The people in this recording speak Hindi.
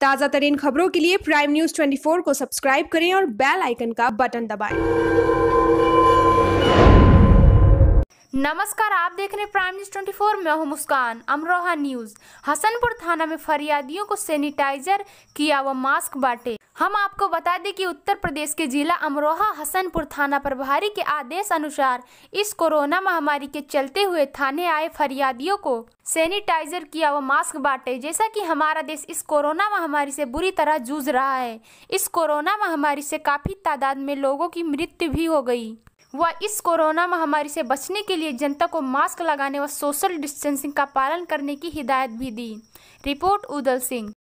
ताज़ा तरीन खबरों के लिए प्राइम न्यूज़ 24 को सब्सक्राइब करें और बेल आइकन का बटन दबाएं। नमस्कार आप देख रहे हैं प्राइम न्यूज फोर मैं हूं मुस्कान अमरोहा न्यूज हसनपुर थाना में फरियादियों को सैनिटाइजर किया व मास्क बांटे हम आपको बता दें कि उत्तर प्रदेश के जिला अमरोहा हसनपुर थाना प्रभारी के आदेश अनुसार इस कोरोना महामारी के चलते हुए थाने आए फरियादियों को सैनिटाइजर किया व मास्क बांटे जैसा कि हमारा देश इस कोरोना महामारी से बुरी तरह जूझ रहा है इस कोरोना महामारी से काफी तादाद में लोगों की मृत्यु भी हो गई वह इस कोरोना महामारी से बचने के लिए जनता को मास्क लगाने व सोशल डिस्टेंसिंग का पालन करने की हिदायत भी दी रिपोर्ट उदल सिंह